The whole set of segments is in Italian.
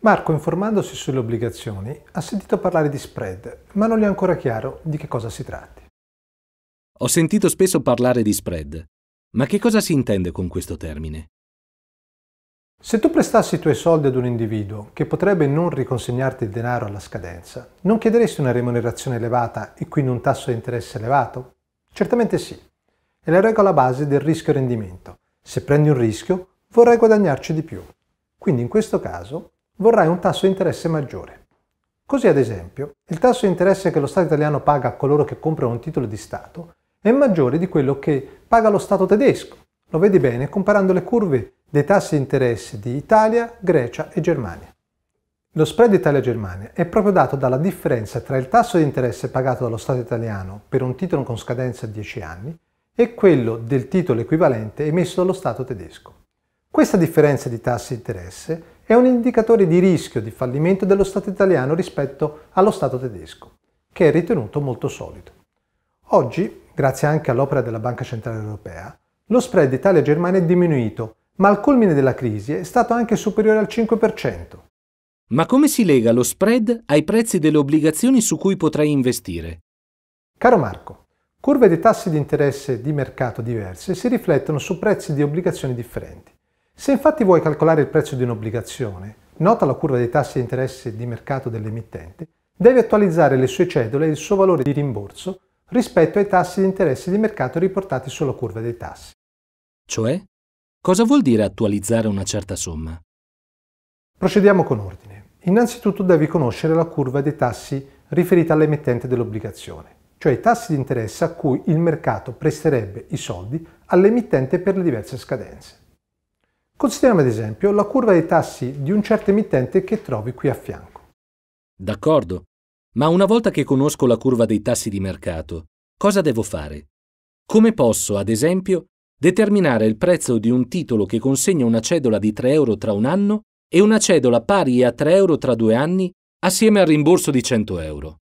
Marco, informandosi sulle obbligazioni, ha sentito parlare di spread, ma non gli è ancora chiaro di che cosa si tratti. Ho sentito spesso parlare di spread, ma che cosa si intende con questo termine? Se tu prestassi i tuoi soldi ad un individuo che potrebbe non riconsegnarti il denaro alla scadenza, non chiederesti una remunerazione elevata e quindi un tasso di interesse elevato? Certamente sì. È la regola base del rischio-rendimento. Se prendi un rischio, vorrai guadagnarci di più. Quindi in questo caso vorrai un tasso di interesse maggiore. Così ad esempio, il tasso di interesse che lo Stato italiano paga a coloro che comprano un titolo di Stato è maggiore di quello che paga lo Stato tedesco. Lo vedi bene comparando le curve dei tassi di interesse di Italia, Grecia e Germania. Lo spread Italia-Germania è proprio dato dalla differenza tra il tasso di interesse pagato dallo Stato italiano per un titolo con scadenza a 10 anni e quello del titolo equivalente emesso dallo Stato tedesco. Questa differenza di tassi di interesse è un indicatore di rischio di fallimento dello Stato italiano rispetto allo Stato tedesco, che è ritenuto molto solido. Oggi, grazie anche all'opera della Banca Centrale Europea, lo spread Italia-Germania è diminuito, ma al culmine della crisi è stato anche superiore al 5%. Ma come si lega lo spread ai prezzi delle obbligazioni su cui potrai investire? Caro Marco, curve di tassi di interesse di mercato diverse si riflettono su prezzi di obbligazioni differenti. Se infatti vuoi calcolare il prezzo di un'obbligazione, nota la curva dei tassi di interesse di mercato dell'emittente, devi attualizzare le sue cedole e il suo valore di rimborso rispetto ai tassi di interesse di mercato riportati sulla curva dei tassi. Cioè, cosa vuol dire attualizzare una certa somma? Procediamo con ordine. Innanzitutto devi conoscere la curva dei tassi riferita all'emittente dell'obbligazione, cioè i tassi di interesse a cui il mercato presterebbe i soldi all'emittente per le diverse scadenze. Consideriamo ad esempio la curva dei tassi di un certo emittente che trovi qui a fianco. D'accordo, ma una volta che conosco la curva dei tassi di mercato, cosa devo fare? Come posso, ad esempio, determinare il prezzo di un titolo che consegna una cedola di 3 euro tra un anno e una cedola pari a 3 euro tra due anni assieme al rimborso di 100 euro?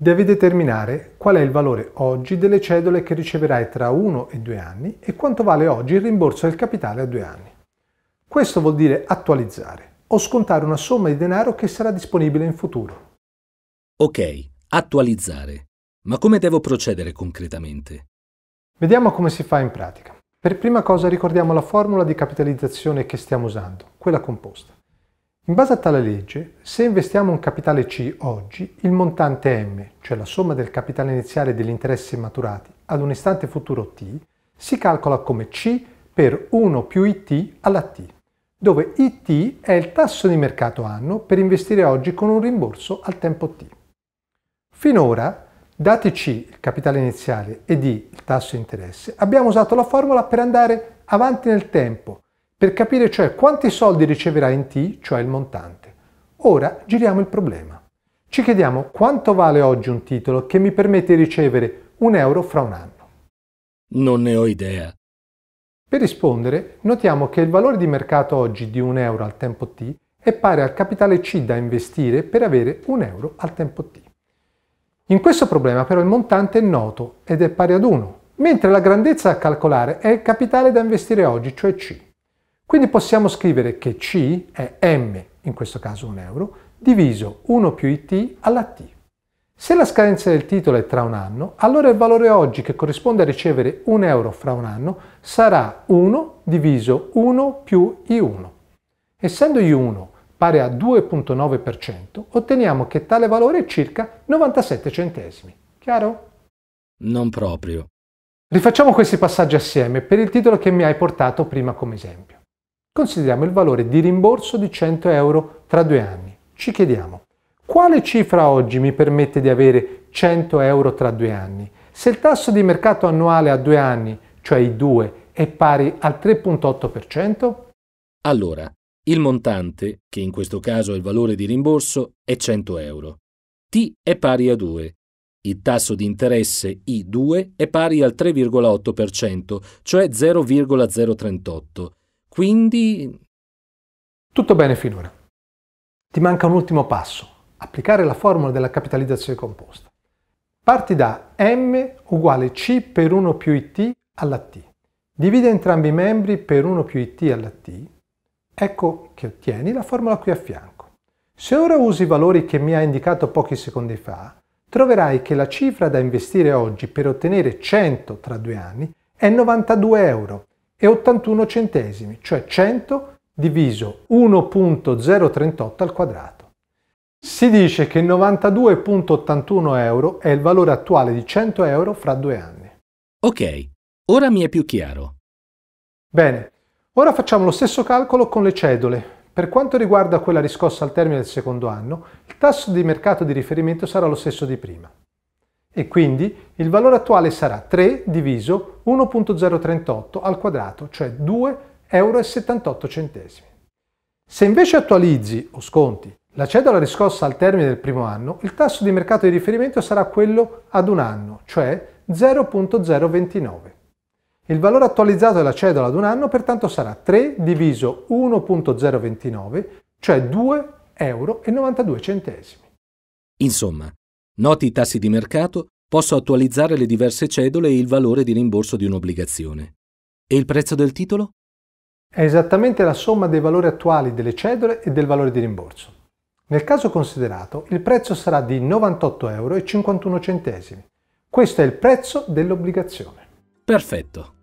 Devi determinare qual è il valore oggi delle cedole che riceverai tra uno e due anni e quanto vale oggi il rimborso del capitale a due anni. Questo vuol dire attualizzare o scontare una somma di denaro che sarà disponibile in futuro. Ok, attualizzare. Ma come devo procedere concretamente? Vediamo come si fa in pratica. Per prima cosa ricordiamo la formula di capitalizzazione che stiamo usando, quella composta. In base a tale legge, se investiamo un capitale C oggi, il montante M, cioè la somma del capitale iniziale e degli interessi maturati ad un istante futuro T, si calcola come C per 1 più IT alla T dove IT è il tasso di mercato anno per investire oggi con un rimborso al tempo T. Finora, dati C, il capitale iniziale, e D, il tasso di interesse, abbiamo usato la formula per andare avanti nel tempo, per capire cioè quanti soldi riceverà in T, cioè il montante. Ora giriamo il problema. Ci chiediamo quanto vale oggi un titolo che mi permette di ricevere un euro fra un anno. Non ne ho idea. Per rispondere, notiamo che il valore di mercato oggi di 1 euro al tempo t è pari al capitale C da investire per avere 1 euro al tempo t. In questo problema però il montante è noto ed è pari ad 1, mentre la grandezza da calcolare è il capitale da investire oggi, cioè C. Quindi possiamo scrivere che C è M, in questo caso 1 euro, diviso 1 più IT alla T. Se la scadenza del titolo è tra un anno, allora il valore oggi che corrisponde a ricevere un euro fra un anno sarà 1 diviso 1 più I1. Essendo I1 pari a 2.9%, otteniamo che tale valore è circa 97 centesimi. Chiaro? Non proprio. Rifacciamo questi passaggi assieme per il titolo che mi hai portato prima come esempio. Consideriamo il valore di rimborso di 100 euro tra due anni. Ci chiediamo, quale cifra oggi mi permette di avere 100 euro tra due anni? Se il tasso di mercato annuale a due anni, cioè i 2, è pari al 3.8%? Allora, il montante, che in questo caso è il valore di rimborso, è 100 euro. T è pari a 2. Il tasso di interesse I2 è pari al 3,8%, cioè 0,038. Quindi... Tutto bene finora. Ti manca un ultimo passo applicare la formula della capitalizzazione composta. Parti da M uguale C per 1 più IT alla T. Divide entrambi i membri per 1 più IT alla T. Ecco che ottieni la formula qui a fianco. Se ora usi i valori che mi ha indicato pochi secondi fa, troverai che la cifra da investire oggi per ottenere 100 tra due anni è 92 euro e 81 centesimi, cioè 100 diviso 1.038 al quadrato. Si dice che 92,81 euro è il valore attuale di 100 euro fra due anni. Ok, ora mi è più chiaro. Bene, ora facciamo lo stesso calcolo con le cedole. Per quanto riguarda quella riscossa al termine del secondo anno, il tasso di mercato di riferimento sarà lo stesso di prima. E quindi il valore attuale sarà 3 diviso 1.038 al quadrato, cioè 2,78 euro. Se invece attualizzi o sconti la cedola riscossa al termine del primo anno, il tasso di mercato di riferimento sarà quello ad un anno, cioè 0.029. Il valore attualizzato della cedola ad un anno pertanto sarà 3 diviso 1.029, cioè 2,92 euro. Insomma, noti i tassi di mercato, posso attualizzare le diverse cedole e il valore di rimborso di un'obbligazione. E il prezzo del titolo? È esattamente la somma dei valori attuali delle cedole e del valore di rimborso. Nel caso considerato il prezzo sarà di 98,51 euro. Questo è il prezzo dell'obbligazione. Perfetto.